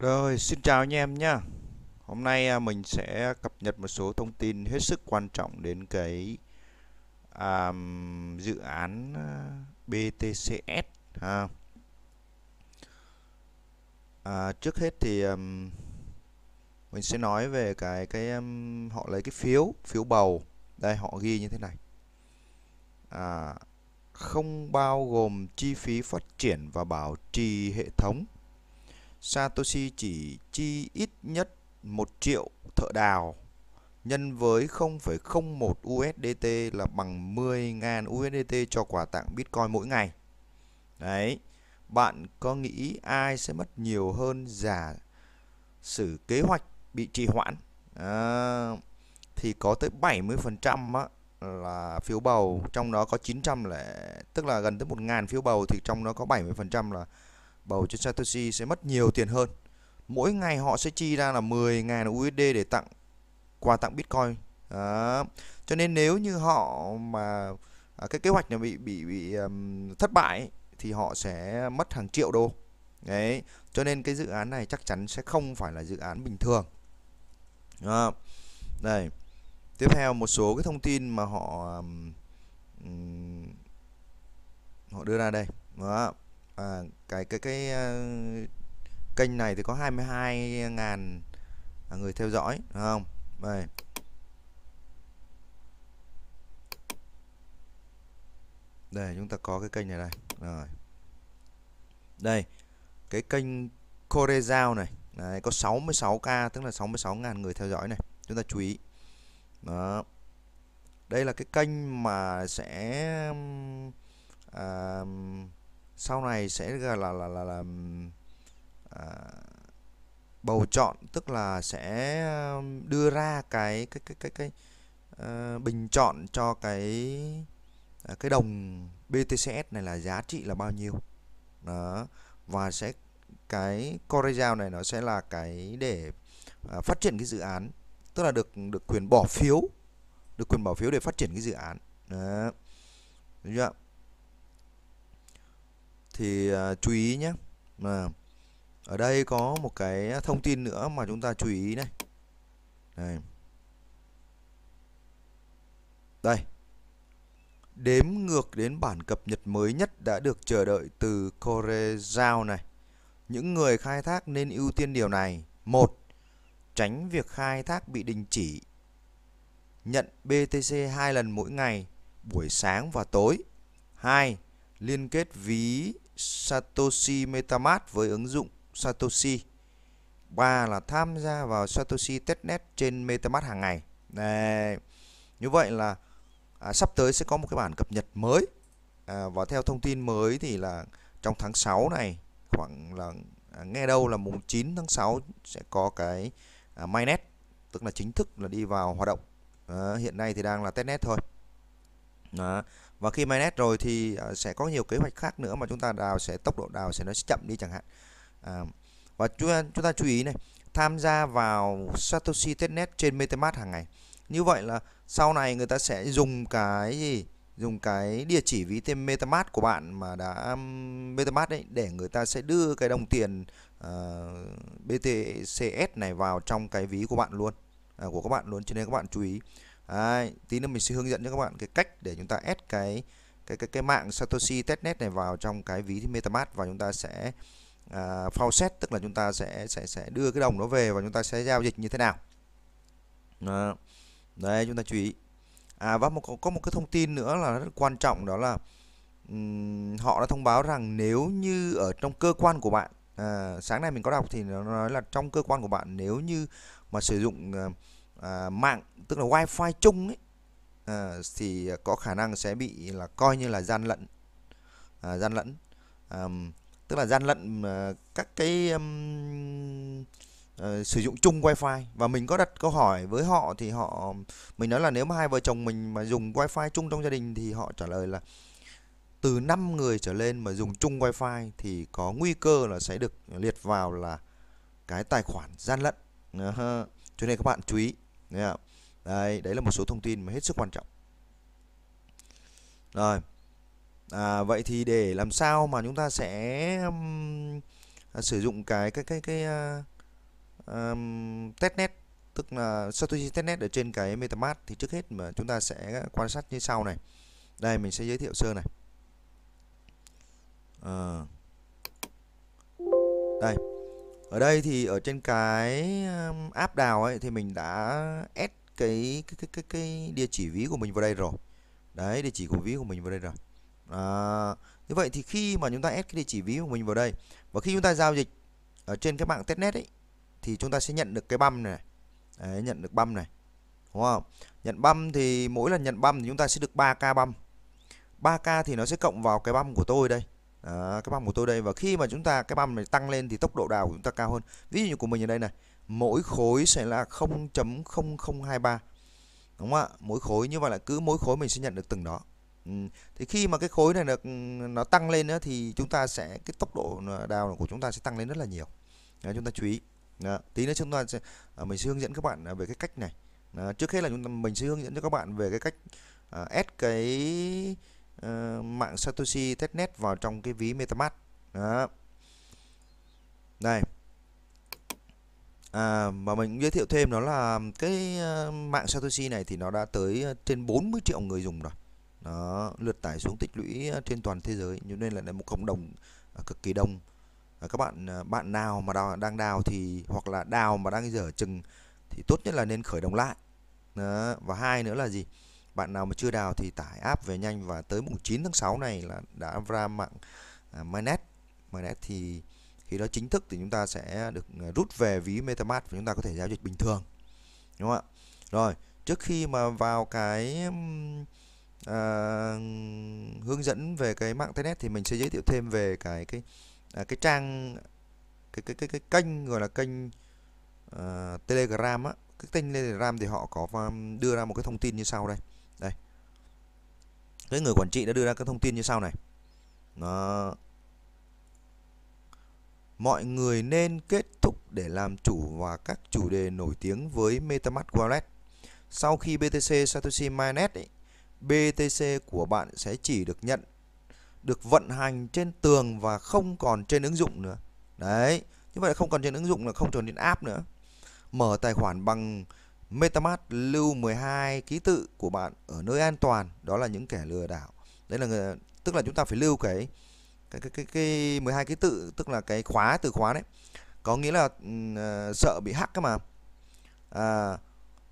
Rồi, xin chào anh em nhé. Hôm nay à, mình sẽ cập nhật một số thông tin hết sức quan trọng đến cái um, dự án à, BTCS. Ha. À, trước hết thì um, mình sẽ nói về cái cái um, họ lấy cái phiếu phiếu bầu đây họ ghi như thế này à, không bao gồm chi phí phát triển và bảo trì hệ thống Satoshi chỉ chi ít nhất 1 triệu thợ đào nhân với 0,01 USDT là bằng 10.000 USDT cho quà tặng Bitcoin mỗi ngày. Đấy, bạn có nghĩ ai sẽ mất nhiều hơn giả sử kế hoạch bị trì hoãn? À, thì có tới 70% á, là phiếu bầu, trong đó có 900 là tức là gần tới 1.000 phiếu bầu thì trong đó có 70% là bầu trên Satoshi sẽ mất nhiều tiền hơn. Mỗi ngày họ sẽ chi ra là 10.000 USD để tặng quà tặng Bitcoin. Đó. Cho nên nếu như họ mà à, cái kế hoạch này bị bị bị um, thất bại thì họ sẽ mất hàng triệu đô. Đấy, cho nên cái dự án này chắc chắn sẽ không phải là dự án bình thường. Đó. Đây. Tiếp theo một số cái thông tin mà họ um, họ đưa ra đây. Đó à, cái cái cái uh, kênh này thì có 22.000 à, người theo dõi đúng không đây đây chúng ta có cái kênh này đây rồi đây cái kênh Corezao này Đấy, có 66k tức là 66.000 người theo dõi này chúng ta chú ý đó đây là cái kênh mà sẽ à, sau này sẽ là là là là, là à, bầu chọn tức là sẽ đưa ra cái cái cái cái cái à, bình chọn cho cái à, cái đồng BTCS này là giá trị là bao nhiêu đó và sẽ cái Corel này nó sẽ là cái để à, phát triển cái dự án tức là được được quyền bỏ phiếu được quyền bỏ phiếu để phát triển cái dự án đó. Đúng chưa? thì uh, chú ý nhé mà ở đây có một cái thông tin nữa mà chúng ta chú ý này đây, đây. đếm ngược đến bản cập nhật mới nhất đã được chờ đợi từ Corezao này những người khai thác nên ưu tiên điều này một tránh việc khai thác bị đình chỉ nhận BTC hai lần mỗi ngày buổi sáng và tối 2 liên kết ví Satoshi MetaMask với ứng dụng Satoshi. Ba là tham gia vào Satoshi Testnet trên MetaMask hàng ngày. Này, như vậy là à, sắp tới sẽ có một cái bản cập nhật mới à, và theo thông tin mới thì là trong tháng 6 này khoảng là à, nghe đâu là mùng 9 tháng 6 sẽ có cái à, mainnet tức là chính thức là đi vào hoạt động. À, hiện nay thì đang là testnet thôi đó. và khi mainnet rồi thì ờ, sẽ có nhiều kế hoạch khác nữa mà chúng ta đào sẽ tốc độ đào sẽ nó sẽ chậm đi chẳng hạn à, và chúng ta, chúng ta chú ý này tham gia vào Satoshi testnet trên MetaMask hàng ngày như vậy là sau này người ta sẽ dùng cái gì dùng cái địa chỉ ví tên MetaMask của bạn mà đã MetaMask đấy để người ta sẽ đưa cái đồng tiền uh, ờ, BTCS này vào trong cái ví của bạn luôn uh, của các bạn luôn cho nên các bạn chú ý Đấy, tí nữa mình sẽ hướng dẫn cho các bạn cái cách để chúng ta add cái cái cái cái mạng Satoshi testnet này vào trong cái ví MetaMask và chúng ta sẽ à, phao tức là chúng ta sẽ sẽ sẽ đưa cái đồng nó về và chúng ta sẽ giao dịch như thế nào. Đó. Đấy chúng ta chú ý. À và một có một cái thông tin nữa là rất quan trọng đó là um, họ đã thông báo rằng nếu như ở trong cơ quan của bạn à, sáng nay mình có đọc thì nó nói là trong cơ quan của bạn nếu như mà sử dụng uh, À, mạng tức là wifi chung ấy à, thì có khả năng sẽ bị là coi như là gian lận à, gian lận à, tức là gian lận à, các cái um, à, sử dụng chung wifi và mình có đặt câu hỏi với họ thì họ mình nói là nếu mà hai vợ chồng mình mà dùng wifi chung trong gia đình thì họ trả lời là từ 5 người trở lên mà dùng chung wifi thì có nguy cơ là sẽ được liệt vào là cái tài khoản gian lận. Ờ cho nên các bạn chú ý đấy, đấy đấy là một số thông tin mà hết sức quan trọng rồi à, vậy thì để làm sao mà chúng ta sẽ um, sử dụng cái cái cái cái uh, um, testnet tức là strategy testnet ở trên cái metamask thì trước hết mà chúng ta sẽ quan sát như sau này đây mình sẽ giới thiệu sơ này à, đây ở đây thì ở trên cái um, app đào ấy thì mình đã add cái cái cái cái, cái địa chỉ ví của mình vào đây rồi đấy địa chỉ của ví của mình vào đây rồi à, như vậy thì khi mà chúng ta add cái địa chỉ ví của mình vào đây và khi chúng ta giao dịch ở trên cái mạng testnet ấy thì chúng ta sẽ nhận được cái băm này đấy, nhận được băm này đúng không nhận băm thì mỗi lần nhận băm thì chúng ta sẽ được 3k băm 3k thì nó sẽ cộng vào cái băm của tôi đây đó, cái băng của tôi đây và khi mà chúng ta cái băng này tăng lên thì tốc độ đào của chúng ta cao hơn ví dụ như của mình ở đây này mỗi khối sẽ là 0.0023 đúng không ạ mỗi khối như vậy là cứ mỗi khối mình sẽ nhận được từng đó ừ, thì khi mà cái khối này được nó tăng lên nữa thì chúng ta sẽ cái tốc độ đào của chúng ta sẽ tăng lên rất là nhiều đó, chúng ta chú ý đó. tí nữa chúng ta sẽ, à, mình sẽ hướng dẫn các bạn à, về cái cách này đó. trước hết là chúng ta mình sẽ hướng dẫn cho các bạn về cái cách uh, cái uh, mạng Satoshi testnet vào trong cái ví MetaMask đó đây À, và mình giới thiệu thêm đó là cái ờ, mạng Satoshi này thì nó đã tới ờ, trên 40 triệu người dùng rồi. Nó lượt tải xuống tích lũy trên toàn thế giới, cho nên là một cộng đồng cực kỳ đông. À, các bạn bạn nào mà đào, đang đào thì hoặc là đào mà đang dở chừng thì tốt nhất là nên khởi động lại. Đó. và hai nữa là gì? bạn nào mà chưa đào thì tải app về nhanh và tới mùng 9 tháng 6 này là đã ra mạng à, MyNet MyNet thì khi đó chính thức thì chúng ta sẽ được à, rút về ví MetaMask và chúng ta có thể giao dịch bình thường đúng không ạ rồi trước khi mà vào cái à, hướng dẫn về cái mạng Telnet thì mình sẽ giới thiệu thêm về cái cái à, cái trang cái cái cái cái kênh gọi là kênh uh, Telegram á cái kênh Telegram thì họ có đưa ra một cái thông tin như sau đây cái người quản trị đã đưa ra các thông tin như sau này Đó. mọi người nên kết thúc để làm chủ và các chủ đề nổi tiếng với MetaMask Wallet sau khi BTC Satoshi Minet ấy, BTC của bạn sẽ chỉ được nhận được vận hành trên tường và không còn trên ứng dụng nữa đấy như vậy không còn trên ứng dụng là không còn trên app nữa mở tài khoản bằng MetaMask lưu 12 ký tự của bạn ở nơi an toàn đó là những kẻ lừa đảo đấy là người, tức là chúng ta phải lưu cái cái cái cái, cái 12 ký tự tức là cái khóa từ khóa đấy có nghĩa là uh, sợ bị hack các mà à,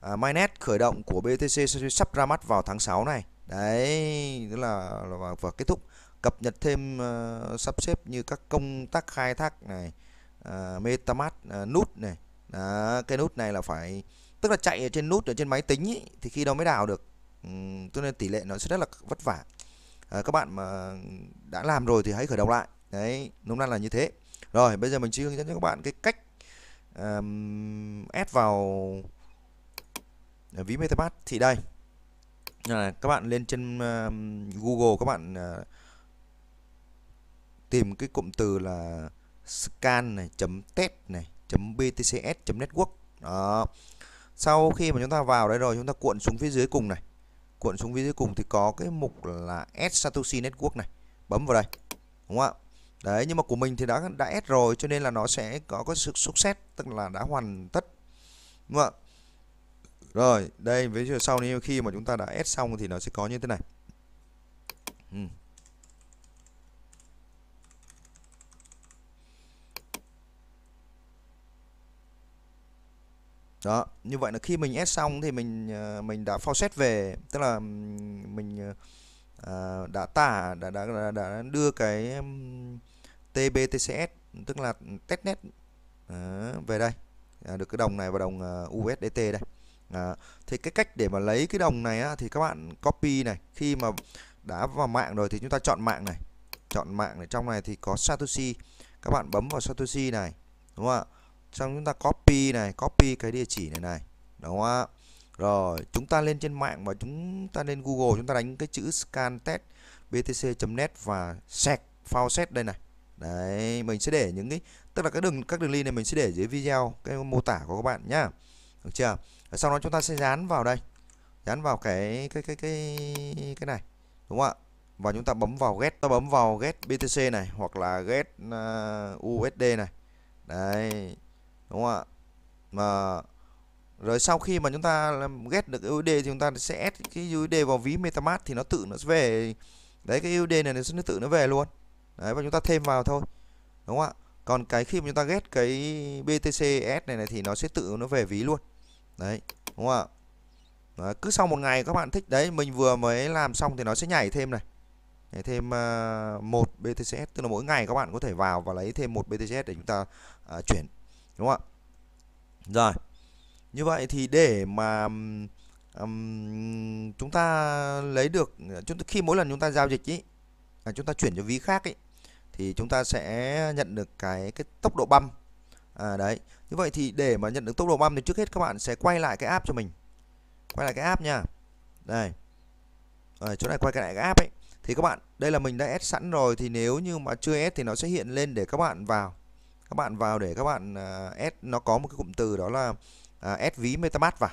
à, Mainnet khởi động của BTC sắp ra mắt vào tháng 6 này đấy tức là, và, và kết thúc cập nhật thêm uh, sắp xếp như các công tác khai thác này uh, à, MetaMask uh, à, nút này đó, cái nút này là phải tức là chạy ở trên nút ở trên máy tính ý, thì khi đó mới đào được uhm, tức là tỷ lệ nó sẽ rất là vất vả à, các bạn mà đã làm rồi thì hãy khởi động lại đấy đúng ra là như thế rồi bây giờ mình chỉ hướng dẫn cho các bạn cái cách um, add vào ví MetaMask thì đây à, các bạn lên trên um, Google các bạn uh, tìm cái cụm từ là scan này chấm test này chấm btcs chấm network đó sau khi mà chúng ta vào đây rồi chúng ta cuộn xuống phía dưới cùng này cuộn xuống phía dưới cùng thì có cái mục là Add Satoshi Network này bấm vào đây đúng không ạ đấy nhưng mà của mình thì đã đã add rồi cho nên là nó sẽ có có sự success tức là đã hoàn tất đúng không ạ rồi đây với sau này khi mà chúng ta đã add xong thì nó sẽ có như thế này ừ. đó như vậy là khi mình ép xong thì mình ờ, mình đã faucet về tức là mình ờ, ờ, đã tả đã, đã đã đưa cái tbtcs tức là testnet về đây à, được cái đồng này và đồng usdt đây à, thì cái cách để mà lấy cái đồng này á, thì các bạn copy này khi mà đã vào mạng rồi thì chúng ta chọn mạng này chọn mạng này trong này thì có satoshi các bạn bấm vào satoshi này đúng không ạ xong chúng ta copy này copy cái địa chỉ này này đúng không ạ rồi chúng ta lên trên mạng và chúng ta lên Google chúng ta đánh cái chữ scan test btc.net và sec file set đây này đấy mình sẽ để những cái tức là các đường các đường link này mình sẽ để dưới video cái mô tả của các bạn nhá được chưa sau đó chúng ta sẽ dán vào đây dán vào cái cái cái cái cái này đúng không ạ và chúng ta bấm vào get ta bấm vào get BTC này hoặc là get uh, à, USD này đấy đúng không ạ mà rồi sau khi mà chúng ta ghét được USD thì chúng ta sẽ add cái USD vào ví MetaMask thì nó tự nó về đấy cái USD này nó sẽ tự nó về luôn đấy và chúng ta thêm vào thôi đúng không ạ còn cái khi mà chúng ta ghét cái BTCS này này thì nó sẽ tự nó về ví luôn đấy đúng không ạ đấy, cứ sau một ngày các bạn thích đấy mình vừa mới làm xong thì nó sẽ nhảy thêm này nhảy thêm à, một btc tức là mỗi ngày các bạn có thể vào và lấy thêm một btc để chúng ta uh, chuyển đúng không ạ rồi như vậy thì để mà um, chúng ta lấy được chúng ta, khi mỗi lần chúng ta giao dịch ý à, chúng ta chuyển cho ví khác ý thì chúng ta sẽ nhận được cái cái tốc độ băm à, đấy như vậy thì để mà nhận được tốc độ băm thì trước hết các bạn sẽ quay lại cái app cho mình quay lại cái app nha đây ở chỗ này quay lại cái app ấy thì các bạn đây là mình đã ép sẵn rồi thì nếu như mà chưa ép thì nó sẽ hiện lên để các bạn vào các bạn vào để các bạn à, add nó có một cái cụm từ đó là à, add ví MetaMask vào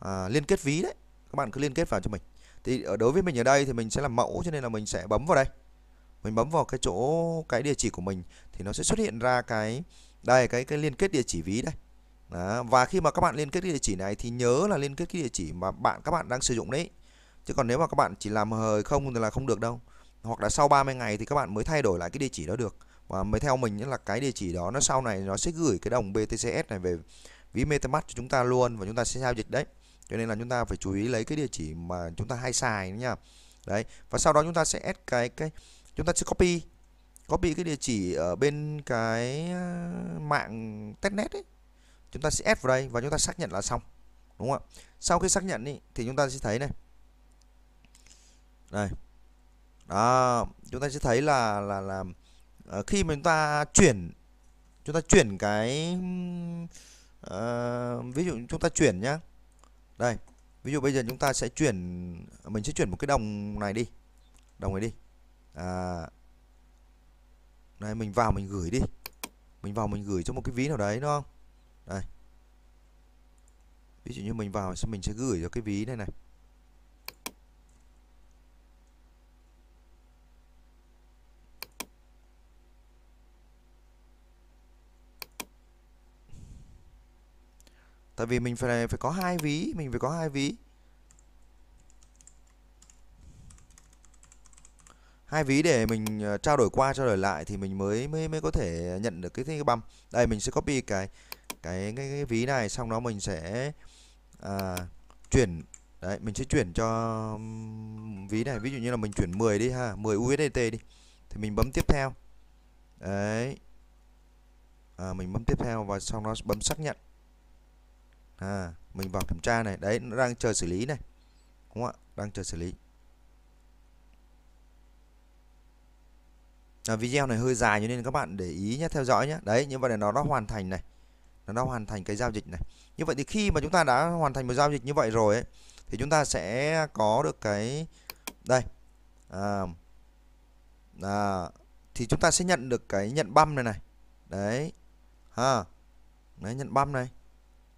à, liên kết ví đấy các bạn cứ liên kết vào cho mình thì ở đối với mình ở đây thì mình sẽ làm mẫu cho nên là mình sẽ bấm vào đây mình bấm vào cái chỗ cái địa chỉ của mình thì nó sẽ xuất hiện ra cái đây cái cái liên kết địa chỉ ví đây đó. và khi mà các bạn liên kết cái địa chỉ này thì nhớ là liên kết cái địa chỉ mà bạn các bạn đang sử dụng đấy chứ còn nếu mà các bạn chỉ làm hời không thì là không được đâu hoặc là sau 30 ngày thì các bạn mới thay đổi lại cái địa chỉ đó được và mới theo mình là cái địa chỉ đó nó sau này nó sẽ gửi cái đồng BTCS này về ví MetaMask cho chúng ta luôn và chúng ta sẽ giao dịch đấy cho nên là chúng ta phải chú ý lấy cái địa chỉ mà chúng ta hay xài nha đấy và sau đó chúng ta sẽ add cái cái chúng ta sẽ copy copy cái địa chỉ ở bên cái ờ, mạng testnet ấy chúng ta sẽ add vào đây và chúng ta xác nhận là xong đúng không ạ sau khi xác nhận ý, thì chúng ta sẽ thấy này đây đó chúng ta sẽ thấy là là là Ờ, khi mà chúng ta chuyển chúng ta chuyển cái uh, ví dụ chúng ta chuyển nhá đây ví dụ bây giờ chúng ta sẽ chuyển mình sẽ chuyển một cái đồng này đi đồng này đi à, đây mình vào mình gửi đi mình vào mình gửi cho một cái ví nào đấy đúng không đây ví dụ như mình vào mình sẽ gửi cho cái ví này này tại vì mình phải phải có hai ví mình phải có hai ví hai ví để mình ờ, trao đổi qua trao đổi lại thì mình mới mới mới có thể nhận được cái, cái băm đây mình sẽ copy cái cái cái, cái ví này xong đó mình sẽ à, chuyển đấy mình sẽ chuyển cho ví này ví dụ như là mình chuyển 10 đi ha 10 USDT đi thì mình bấm tiếp theo đấy à, mình bấm tiếp theo và sau đó bấm xác nhận à, mình vào kiểm tra này đấy nó đang chờ xử lý này đúng không ạ đang chờ xử lý à, video này hơi dài cho nên các bạn để ý nhé theo dõi nhé đấy như vậy để nó đã hoàn thành này nó đã hoàn thành cái giao dịch này như vậy thì khi mà chúng ta đã hoàn thành một giao dịch như vậy rồi ấy, thì chúng ta sẽ có được cái đây à, à, thì chúng ta sẽ nhận được cái nhận băm này này đấy ha đấy nhận băm này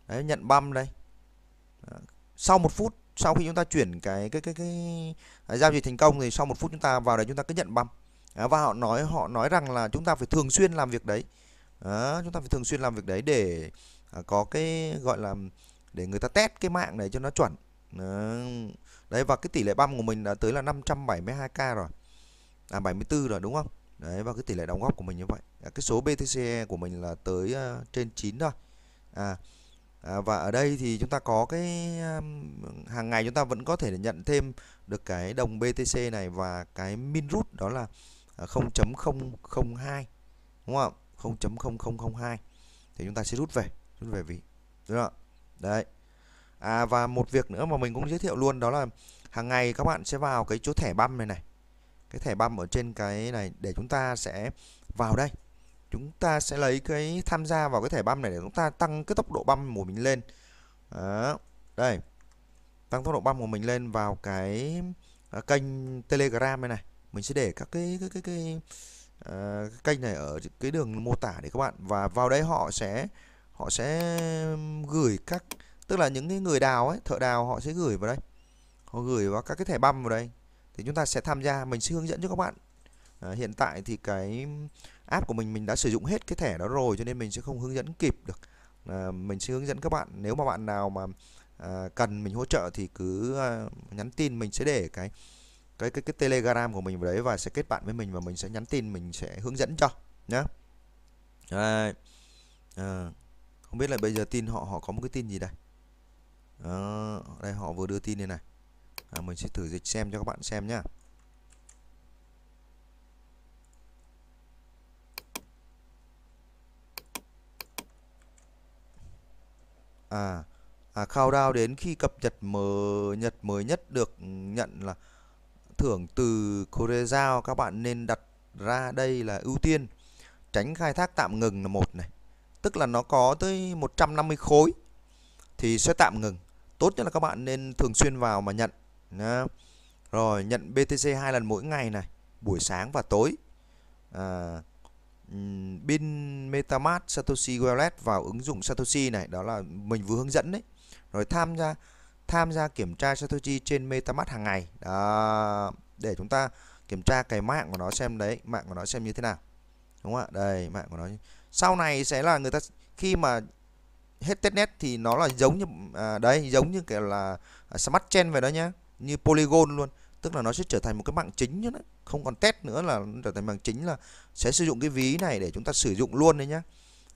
đấy nhận băm đây sau một phút sau khi chúng ta chuyển cái cái cái cái, cái giao dịch thành công thì sau một phút chúng ta vào đấy chúng ta cứ nhận băm và họ nói họ nói rằng là chúng ta phải thường xuyên làm việc đấy à, chúng ta phải thường xuyên làm việc đấy để à, có cái gọi là để người ta test cái mạng này cho nó chuẩn à, đấy và cái tỷ lệ băm của mình đã tới là 572k rồi à 74 rồi đúng không đấy và cái tỷ lệ đóng góp của mình như vậy à, cái số BTC e của mình là tới uh, trên 9 rồi à À, và ở đây thì chúng ta có cái um, hàng ngày chúng ta vẫn có thể nhận thêm được cái đồng BTC này và cái min rút đó là 0.002 à, đúng không ạ 0.0002 thì chúng ta sẽ rút về rút về vì đúng không đấy à và một việc nữa mà mình cũng giới thiệu luôn đó là hàng ngày các bạn sẽ vào cái chỗ thẻ băm này này cái thẻ băm ở trên cái này để chúng ta sẽ vào đây chúng ta sẽ lấy cái tham gia vào cái thẻ băm này để chúng ta tăng cái tốc độ băm của mình lên đó. đây tăng tốc độ băm của mình lên vào cái à, kênh telegram này này mình sẽ để các cái cái cái, cái uh, kênh này ở cái đường mô tả để các bạn và vào đây họ sẽ họ sẽ gửi các tức là những cái người đào ấy thợ đào họ sẽ gửi vào đây họ gửi vào các cái thẻ băm vào đây thì chúng ta sẽ tham gia mình sẽ hướng dẫn cho các bạn à, hiện tại thì cái app của mình mình đã sử dụng hết cái thẻ đó rồi cho nên mình sẽ không hướng dẫn kịp được à, mình sẽ hướng dẫn các bạn nếu mà bạn nào mà à, cần mình hỗ trợ thì cứ à, nhắn tin mình sẽ để cái cái cái cái telegram của mình vào đấy và sẽ kết bạn với mình và mình sẽ nhắn tin mình sẽ hướng dẫn cho nhá à, à, không biết là bây giờ tin họ họ có một cái tin gì đây à, đây họ vừa đưa tin đây này à, mình sẽ thử dịch xem cho các bạn xem nhá à à countdown đến khi cập nhật mới nhật mới nhất được nhận là thưởng từ Corezao các bạn nên đặt ra đây là ưu tiên tránh khai thác tạm ngừng là một này tức là nó có tới 150 khối thì sẽ tạm ngừng tốt nhất là các bạn nên thường xuyên vào mà nhận Đó. rồi nhận BTC hai lần mỗi ngày này buổi sáng và tối à, um, MetaMask Satoshi Wallet vào ứng dụng Satoshi này đó là mình vừa hướng dẫn đấy rồi tham gia tham gia kiểm tra Satoshi trên MetaMask hàng ngày đó, để chúng ta kiểm tra cái mạng của nó xem đấy mạng của nó xem như thế nào đúng không ạ đây mạng của nó sau này sẽ là người ta khi mà hết testnet thì nó là giống như à, đấy giống như kiểu là à, smart chain về đó nhá như polygon luôn tức là nó sẽ trở thành một cái mạng chính nữa không còn test nữa là trở thành mạng chính là sẽ sử dụng cái ví này để chúng ta sử dụng luôn đấy nhá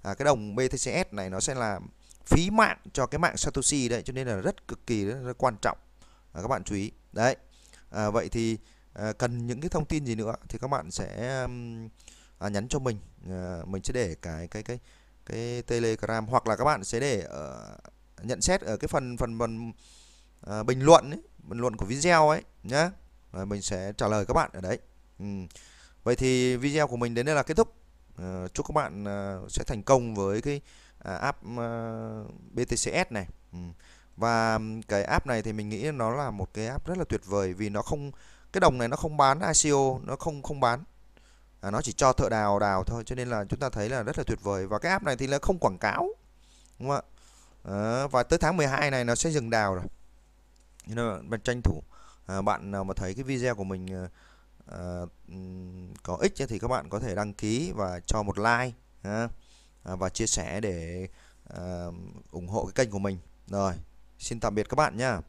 à, cái đồng BTCS này nó sẽ là phí mạng cho cái mạng Satoshi đấy cho nên là rất cực kỳ rất, rất quan trọng à, các bạn chú ý đấy à, vậy thì à, cần những cái thông tin gì nữa thì các bạn sẽ à, nhắn cho mình à, mình sẽ để cái cái cái cái Telegram hoặc là các bạn sẽ để ở nhận xét ở cái phần phần phần à, bình luận ấy, bình luận của video ấy nhá Rồi ờ, mình sẽ trả lời các bạn ở đấy ừ. vậy thì video của mình đến đây là kết thúc à, chúc các bạn à, sẽ thành công với cái à, app à, BTCS này ừ. và cái app này thì mình nghĩ nó là một cái app rất là tuyệt vời vì nó không cái đồng này nó không bán ICO nó không không bán à, nó chỉ cho thợ đào đào thôi cho nên là chúng ta thấy là rất là tuyệt vời và cái app này thì nó không quảng cáo đúng không ạ à, và tới tháng 12 này nó sẽ dừng đào rồi nên là bạn tranh thủ à, bạn nào mà thấy cái video của mình à, à có ích thì các bạn có thể đăng ký và cho một like à, và chia sẻ để à, ủng hộ cái kênh của mình rồi xin tạm biệt các bạn nha.